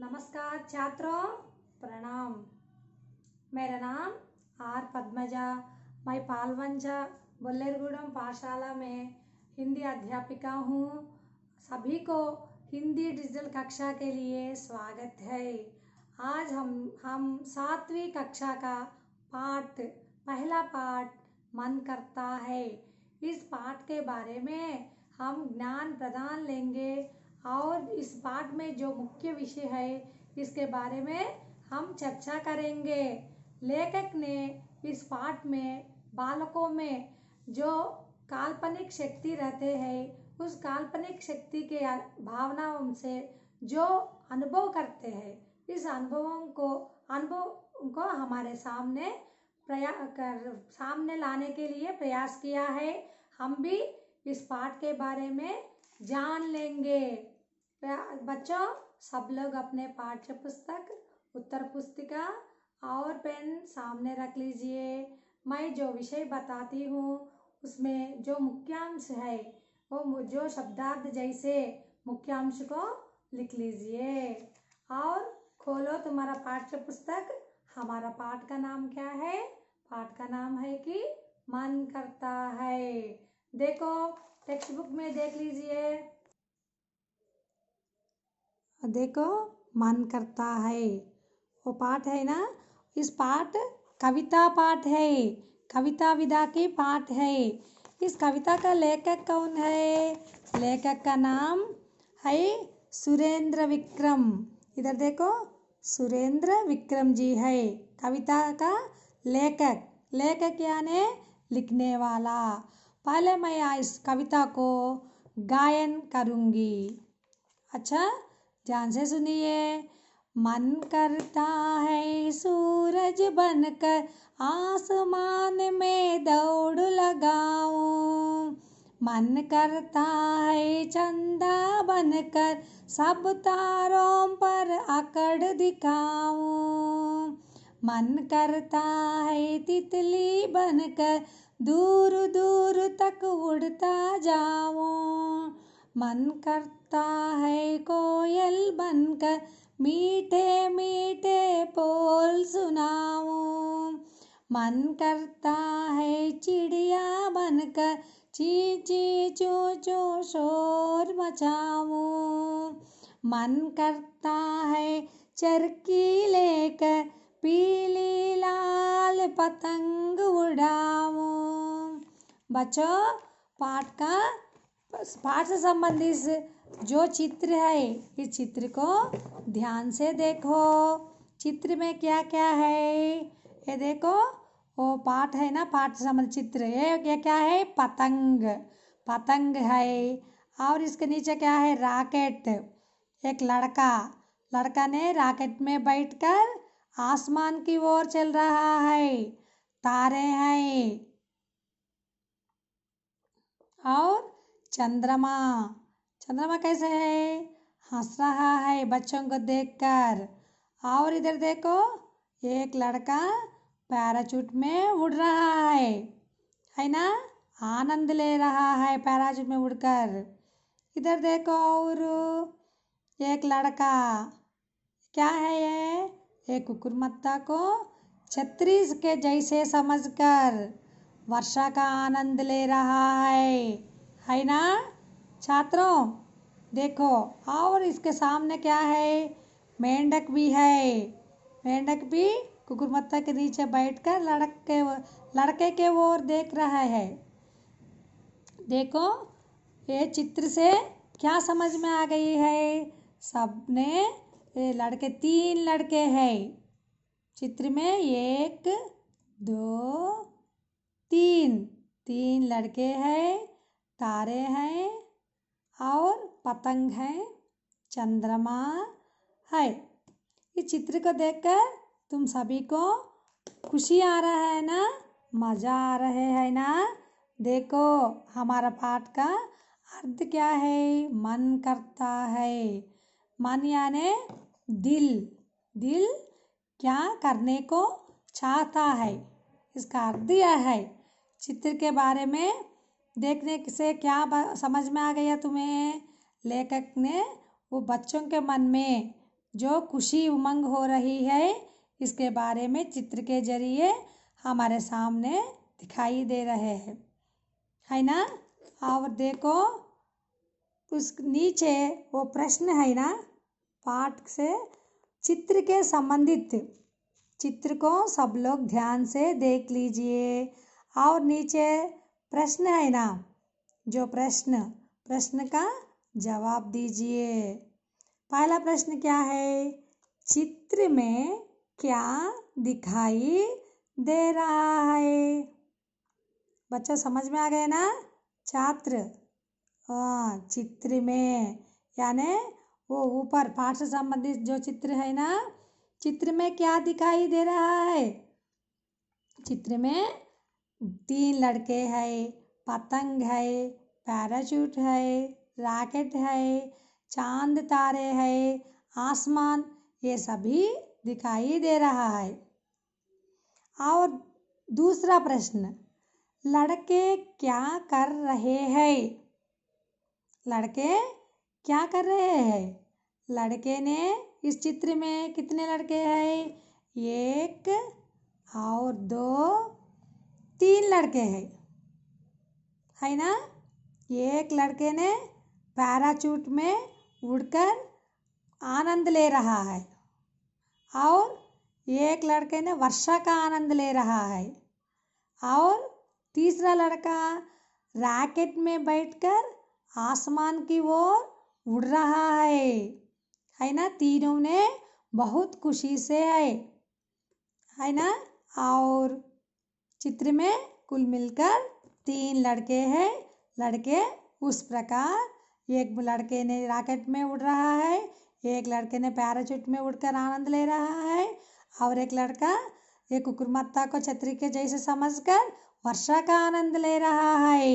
नमस्कार छात्रों प्रणाम मेरा नाम आर पद्मजा मैं पालवंजा बोलेरगुड़म पाठशाला में हिंदी अध्यापिका हूँ सभी को हिंदी डिजिटल कक्षा के लिए स्वागत है आज हम हम सातवीं कक्षा का पाठ पहला पाठ मन करता है इस पाठ के बारे में हम ज्ञान प्रदान लेंगे और इस पाठ में जो मुख्य विषय है इसके बारे में हम चर्चा करेंगे लेखक ने इस पाठ में बालकों में जो काल्पनिक शक्ति रहते हैं उस काल्पनिक शक्ति के भावनाओं से जो अनुभव करते हैं इस अनुभवों को अनुभव को हमारे सामने प्रया कर सामने लाने के लिए प्रयास किया है हम भी इस पाठ के बारे में जान लेंगे बच्चों सब लोग अपने पाठ्य पुस्तक उत्तर पुस्तिका और पेन सामने रख लीजिए मैं जो विषय बताती हूँ उसमें जो मुख्यांश है वो जो शब्दार्थ जैसे मुख्यांश को लिख लीजिए और खोलो तुम्हारा पाठ्य पुस्तक हमारा पाठ का नाम क्या है पाठ का नाम है कि मन करता है देखो टेक्स्ट बुक में देख लीजिए देखो मन करता है वो पाठ है ना इस पाठ कविता पाठ है कविता विदा के पाठ है इस कविता का लेखक कौन है लेखक का नाम है सुरेंद्र विक्रम इधर देखो सुरेंद्र विक्रम जी है कविता का लेखक लेखक यानी लिखने वाला पहले मैं इस कविता को गायन करूँगी अच्छा ध्यान से सुनिए मन करता है सूरज बनकर आसमान में दौड़ लगाऊं मन करता है चंदा बनकर सब तारों पर अकड़ दिखाऊं मन करता है तितली बनकर दूर दूर तक उड़ता जाऊं मन करता है कोयल बनकर मीठे मीठे बोल सुनाओ मन करता है चिड़िया बनकर ची ची चू चू शोर मचाओ मन करता है चरकी लेकर पीली लाल पतंग उड़ाओ बच्चों पाठ का पाठ से संबंधित जो चित्र है इस चित्र को ध्यान से देखो चित्र में क्या क्या है ये देखो वो पाठ है ना पाठ से संबंधित चित्र ये क्या क्या है पतंग पतंग है और इसके नीचे क्या है राकेट एक लड़का लड़का ने राकेट में बैठकर आसमान की ओर चल रहा है तारे हैं और चंद्रमा चंद्रमा कैसे है हंस रहा है बच्चों को देखकर और इधर देखो एक लड़का पैराचूट में उड़ रहा है है ना आनंद ले रहा है पैराचूट में उड़कर इधर देखो और एक लड़का क्या है ये एक कुकुरमत्ता को छत्रीस के जैसे समझकर वर्षा का आनंद ले रहा है है ना छात्रों देखो और इसके सामने क्या है मेंढक भी है मेंढक भी कुकुरमत्ता के नीचे बैठकर कर लड़के लड़के के ओर देख रहा है देखो ये चित्र से क्या समझ में आ गई है सबने ये लड़के तीन लड़के हैं चित्र में एक दो तीन तीन लड़के हैं तारे हैं और पतंग है चंद्रमा है इस चित्र को देखकर तुम सभी को खुशी आ रहा है ना मजा आ रहे है ना देखो हमारा पाठ का अर्थ क्या है मन करता है मन याने दिल दिल क्या करने को चाहता है इसका अर्थ यह है चित्र के बारे में देखने से क्या समझ में आ गया तुम्हें लेखक ने वो बच्चों के मन में जो खुशी उमंग हो रही है इसके बारे में चित्र के जरिए हमारे सामने दिखाई दे रहे हैं है ना और देखो उस नीचे वो प्रश्न है ना पाठ से चित्र के संबंधित चित्र को सब लोग ध्यान से देख लीजिए और नीचे प्रश्न है ना जो प्रश्न प्रश्न का जवाब दीजिए पहला प्रश्न क्या है चित्र में क्या दिखाई दे रहा है बच्चा समझ में आ गए ना छात्र हाँ, चित्र में यानी वो ऊपर पाठ से संबंधित जो चित्र है ना चित्र में क्या दिखाई दे रहा है चित्र में तीन लड़के है पतंग है पैराशूट है रॉकेट है चांद तारे है आसमान ये सभी दिखाई दे रहा है और दूसरा प्रश्न लड़के क्या कर रहे हैं लड़के क्या कर रहे हैं लड़के ने इस चित्र में कितने लड़के हैं एक और दो तीन लड़के हैं है ना एक लड़के ने पैराचूट में उड़कर आनंद ले रहा है और एक लड़के ने वर्षा का आनंद ले रहा है और तीसरा लड़का रैकेट में बैठकर आसमान की ओर उड़ रहा है है ना तीनों ने बहुत खुशी से है है ना और चित्र में कुल मिलकर तीन लड़के हैं लड़के उस प्रकार एक लड़के ने रॉकेट में उड़ रहा है एक लड़के ने पैराशूट में उड़कर आनंद ले रहा है और एक लड़का ये कुकुरमत्ता को छतरी के जैसे समझकर वर्षा का आनंद ले रहा है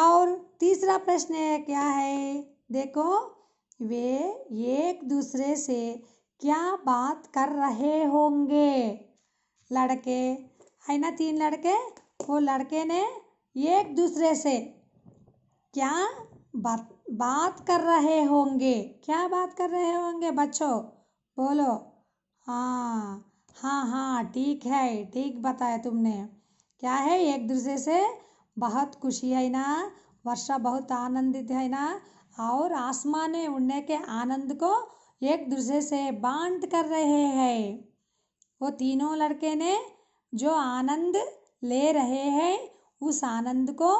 और तीसरा प्रश्न है क्या है देखो वे एक दूसरे से क्या बात कर रहे होंगे लड़के है ना तीन लड़के वो लड़के ने एक दूसरे से क्या बात बात कर रहे होंगे क्या बात कर रहे होंगे बच्चों बोलो हाँ हाँ हाँ ठीक है ठीक बताया तुमने क्या है एक दूसरे से बहुत खुशी है ना वर्षा बहुत आनंदित है ना और आसमान में उड़ने के आनंद को एक दूसरे से बांट कर रहे हैं वो तीनों लड़के ने जो आनंद ले रहे हैं उस आनंद को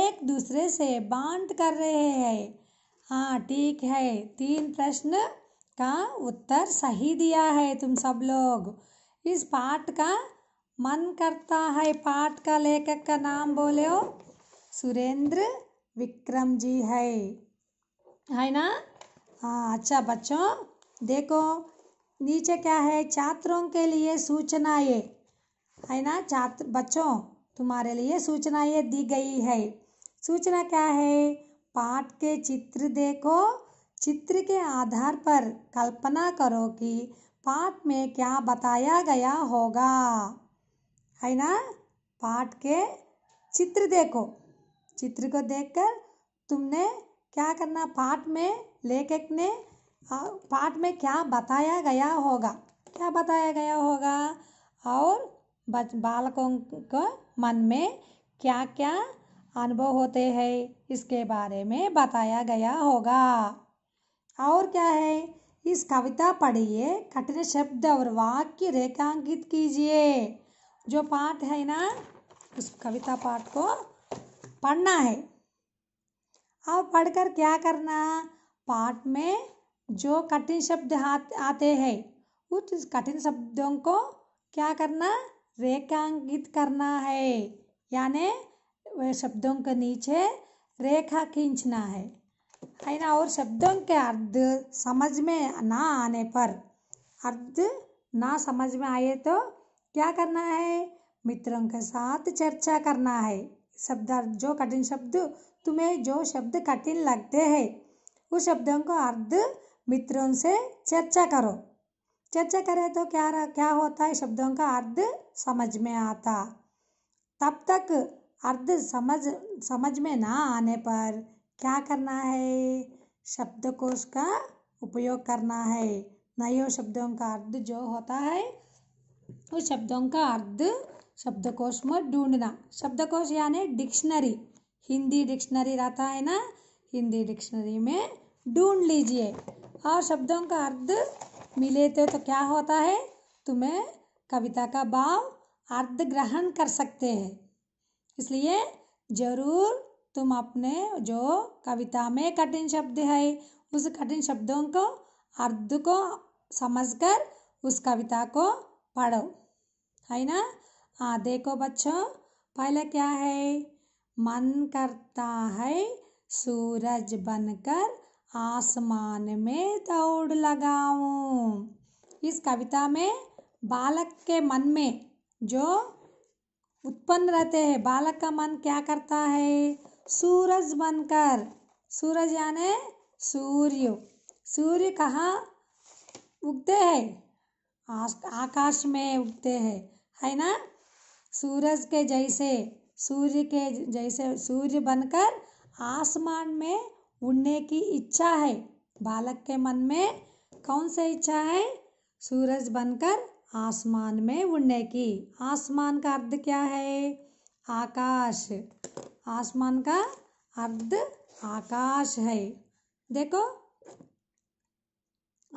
एक दूसरे से बांट कर रहे हैं हाँ ठीक है तीन प्रश्न का उत्तर सही दिया है तुम सब लोग इस पाठ का मन करता है पाठ का लेखक का नाम बोले हो सुरेंद्र विक्रम जी है है ना हाँ अच्छा बच्चों देखो नीचे क्या है छात्रों के लिए सूचनाएं है ना छात्र बच्चों तुम्हारे लिए सूचना ये दी गई है सूचना क्या है पाठ के चित्र देखो चित्र के आधार पर कल्पना करो कि पाठ में क्या बताया गया होगा है ना पाठ के चित्र देखो चित्र को देखकर तुमने क्या करना पाठ में लेखक ने पाठ में क्या बताया गया होगा क्या बताया गया होगा और बच बालकों को मन में क्या क्या अनुभव होते हैं इसके बारे में बताया गया होगा और क्या है इस कविता पढ़िए कठिन शब्द और वाक्य रेखांकित कीजिए जो पाठ है ना उस कविता पाठ को पढ़ना है अब पढ़कर क्या करना पाठ में जो कठिन शब्द आते हैं उस कठिन शब्दों को क्या करना रेखांकित करना है यानी शब्दों के नीचे रेखा खींचना है है ना और शब्दों के अर्ध समझ में ना आने पर अर्ध ना समझ में आए तो क्या करना है मित्रों के साथ चर्चा करना है शब्द जो कठिन शब्द तुम्हें जो शब्द कठिन लगते हैं उस शब्दों को अर्ध मित्रों से चर्चा करो चर्चा करें तो क्या क्या होता है शब्दों का अर्ध समझ में आता तब तक अर्ध समझ समझ में ना आने पर क्या करना है शब्दकोश का उपयोग करना है नयो शब्दों का अर्ध जो होता है उस शब्दों का अर्ध शब्दकोश में ढूंढना शब्दकोश यानी डिक्शनरी हिंदी डिक्शनरी रहता है ना हिंदी डिक्शनरी में ढूंढ लीजिए और शब्दों का अर्ध मिले थे तो क्या होता है तुम्हें कविता का भाव अर्थ ग्रहण कर सकते हैं इसलिए जरूर तुम अपने जो कविता में कठिन शब्द है उस कठिन शब्दों को अर्थ को समझकर उस कविता को पढ़ो है ना हाँ देखो बच्चों पहले क्या है मन करता है सूरज बनकर आसमान में दौड़ लगाऊं इस कविता में बालक के मन में जो उत्पन्न रहते हैं बालक का मन क्या करता है सूरज बनकर सूरज यानी सूर्य सूर्य कहाँ उगते हैं आकाश में उगते हैं है ना सूरज के जैसे सूर्य के जैसे सूर्य बनकर आसमान में उड़ने की इच्छा है बालक के मन में कौन सी इच्छा है सूरज बनकर आसमान में उड़ने की आसमान का अर्थ क्या है आकाश आसमान का अर्ध आकाश है देखो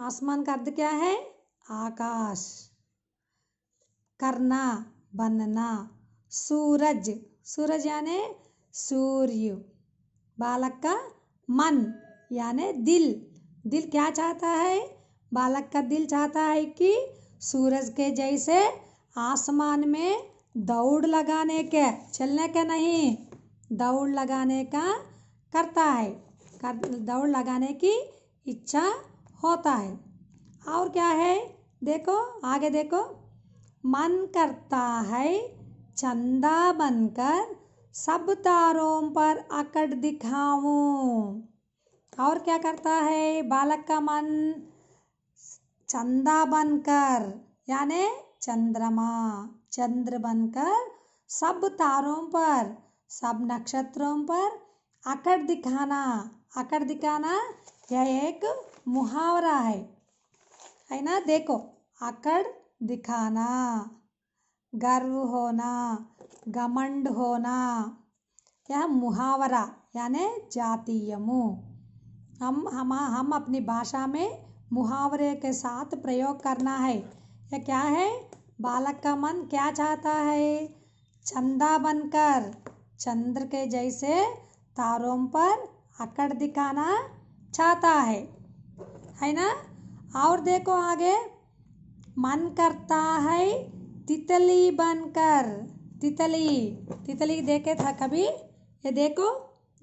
आसमान का अर्ध क्या है आकाश करना बनना सूरज सूरज यानी सूर्य बालक का मन यानि दिल दिल क्या चाहता है बालक का दिल चाहता है कि सूरज के जैसे आसमान में दौड़ लगाने के चलने के नहीं दौड़ लगाने का करता है कर दौड़ लगाने की इच्छा होता है और क्या है देखो आगे देखो मन करता है चंदा बनकर सब तारों पर अकड़ दिखाऊं और क्या करता है बालक का मन चंदा बनकर यानी चंद्रमा चंद्र बनकर सब तारों पर सब नक्षत्रों पर अकड़ दिखाना अकड़ दिखाना यह एक मुहावरा है है ना देखो अकड़ दिखाना गर्व होना घमंड होना यह मुहावरा यानि जातीयमु हम हम हम अपनी भाषा में मुहावरे के साथ प्रयोग करना है यह क्या है बालक का मन क्या चाहता है चंदा बनकर चंद्र के जैसे तारों पर अकड़ दिखाना चाहता है है ना और देखो आगे मन करता है तितली बनकर तितली तितली देखे था कभी ये देखो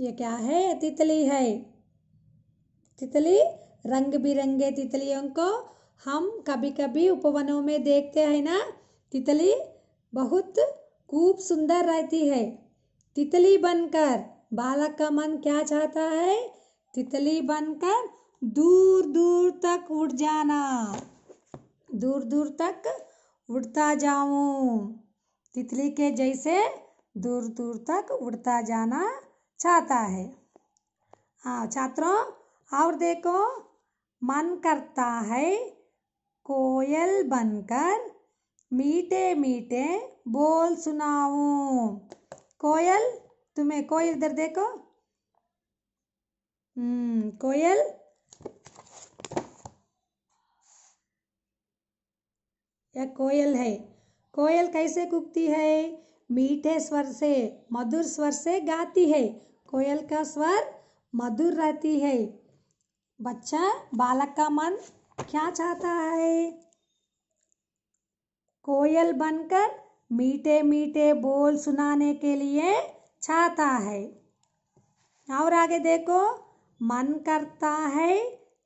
ये क्या है ये तितली है तितली रंग बिरंगे तितलियों को हम कभी कभी उपवनों में देखते हैं ना तितली बहुत खूब सुंदर रहती है तितली बनकर बालक का मन क्या चाहता है तितली बनकर दूर दूर तक उड़ जाना दूर दूर तक उड़ता जाऊं तितली के जैसे दूर दूर तक उड़ता जाना चाहता है हाँ छात्रों और देखो मन करता है कोयल बनकर मीठे मीठे बोल सुनाऊं कोयल तुम्हें कोयल इधर देखो हम्म कोयल या कोयल है कोयल कैसे कुकती है मीठे स्वर से मधुर स्वर से गाती है कोयल का स्वर मधुर रहती है बच्चा बालक का मन क्या चाहता है कोयल बनकर मीठे मीठे बोल सुनाने के लिए चाहता है और आगे देखो मन करता है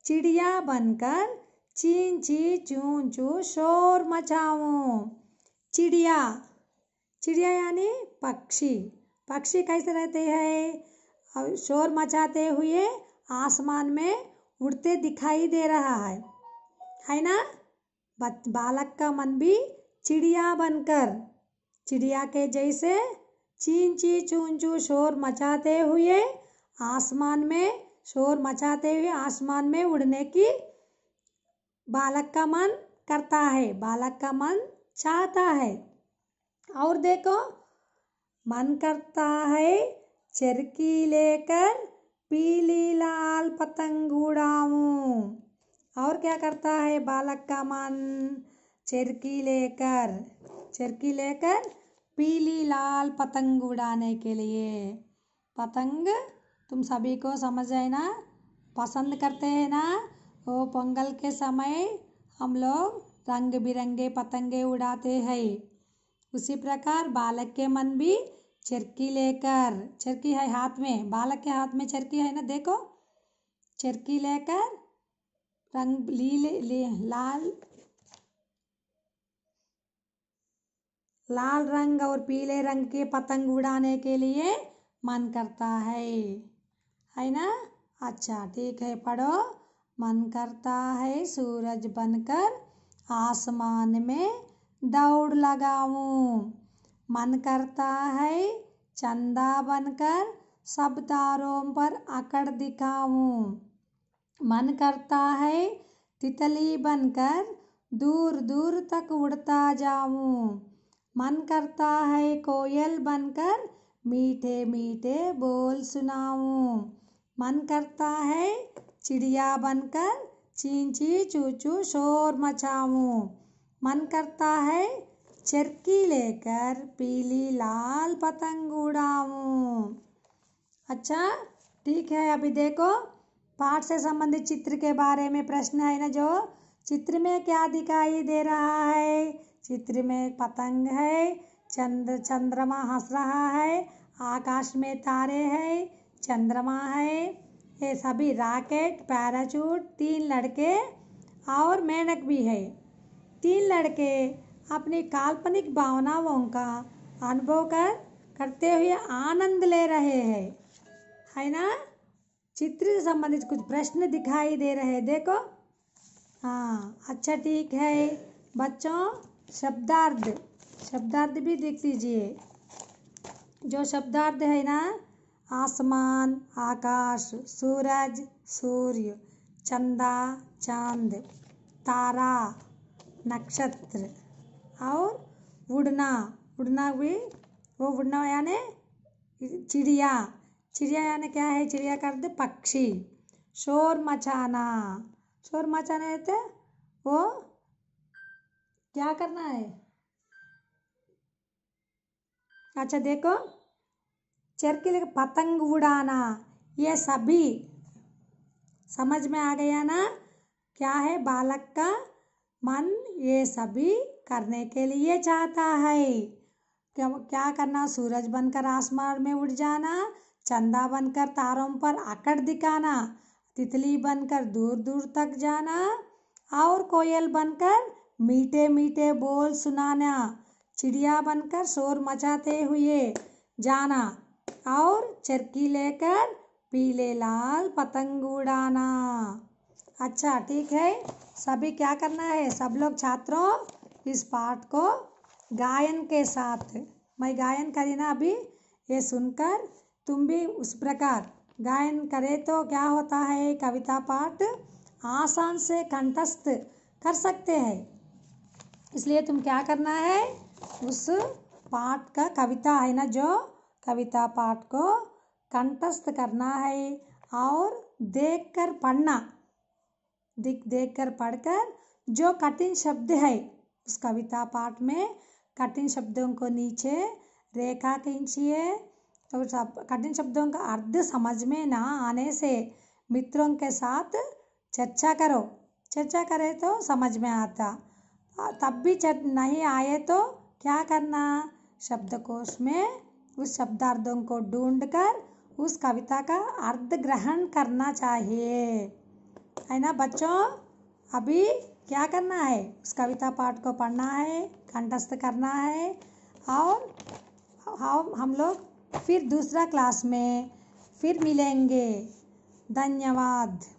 चिड़िया बनकर चीं ची चूं चू शोर मचाओ चिड़िया चिड़िया यानी पक्षी पक्षी कैसे रहते हैं शोर मचाते हुए आसमान में उड़ते दिखाई दे रहा है है ना बालक का मन भी चिड़िया बनकर चिड़िया के जैसे चीन ची चून चू शोर मचाते हुए आसमान में शोर मचाते हुए आसमान में उड़ने की बालक का मन करता है बालक का मन चाहता है और देखो मन करता है चरकी लेकर पीली लाल पतंग उड़ाऊं और क्या करता है बालक का मन चरकी लेकर चरकी लेकर पीली लाल पतंग उड़ाने के लिए पतंग तुम सभी को समझ है ना पसंद करते हैं ना ओ पोंगल के समय हम लोग रंग बिरंगे पतंगे उड़ाते हैं उसी प्रकार बालक के मन भी चरकी लेकर चरखी है हाथ में बालक के हाथ में चरखी है ना देखो चरकी लेकर रंग लीले ली, लाल लाल रंग और पीले रंग के पतंग उड़ाने के लिए मन करता है है ना अच्छा ठीक है पढ़ो मन करता है सूरज बनकर आसमान में दौड़ लगाऊं मन करता है चंदा बनकर सब तारों पर अकड़ दिखाऊं मन करता है तितली बनकर दूर दूर तक उड़ता जाऊं मन करता है कोयल बनकर मीठे मीठे बोल सुनाऊं मन करता है चिड़िया बनकर चींची चूचू शोर मचाऊं मन करता है चरकी लेकर पीली लाल पतंग उड़ाऊं अच्छा ठीक है अभी देखो पाठ से संबंधित चित्र के बारे में प्रश्न है ना जो चित्र में क्या दिखाई दे रहा है चित्र में पतंग है चंद्र चंद्रमा हंस रहा है आकाश में तारे हैं चंद्रमा है ये सभी रॉकेट पैराशूट तीन लड़के और मेनक भी है तीन लड़के अपनी काल्पनिक भावनाओं का अनुभव कर करते हुए आनंद ले रहे हैं है ना चित्र से संबंधित कुछ प्रश्न दिखाई दे रहे देखो हाँ अच्छा ठीक है बच्चों शब्दार्थ शब्दार्थ भी देख लीजिए जो शब्दार्थ है ना आसमान आकाश सूरज सूर्य चंदा चांद तारा नक्षत्र और उड़ना उड़ना भी वो उड़ना यानी चिड़िया चिड़िया यानी क्या है चिड़िया का अर्थ पक्षी शोर मचाना शोर मचाना तो वो क्या करना है अच्छा देखो चरखी पतंग उड़ाना ये सभी समझ में आ गया ना क्या है बालक का मन ये सभी करने के लिए चाहता है क्या करना सूरज बनकर आसमान में उड़ जाना चंदा बनकर तारों पर आकर दिखाना तितली बनकर दूर दूर तक जाना और कोयल बनकर मीठे मीठे बोल सुनाना चिड़िया बनकर शोर मचाते हुए जाना और चरखी लेकर पीले लाल पतंग उड़ाना अच्छा ठीक है सभी क्या करना है सब लोग छात्रों इस पाठ को गायन के साथ मैं गायन करी ना अभी ये सुनकर तुम भी उस प्रकार गायन करे तो क्या होता है कविता पाठ आसान से कंठस्थ कर सकते हैं इसलिए तुम क्या करना है उस पाठ का कविता है ना जो कविता पाठ को कंटस्थ करना है और देखकर पढ़ना दिख देख कर पढ़कर जो कठिन शब्द है उस कविता पाठ में कठिन शब्दों को नीचे रेखा खींचिए तो सब कठिन शब्दों का अर्थ समझ में ना आने से मित्रों के साथ चर्चा करो चर्चा करे तो समझ में आता तब भी नहीं आए तो क्या करना शब्दकोश में उस शब्दार्थों को ढूंढकर उस कविता का अर्थ ग्रहण करना चाहिए है ना बच्चों अभी क्या करना है उस कविता पाठ को पढ़ना है कंठस्थ करना है और हम हम लोग फिर दूसरा क्लास में फिर मिलेंगे धन्यवाद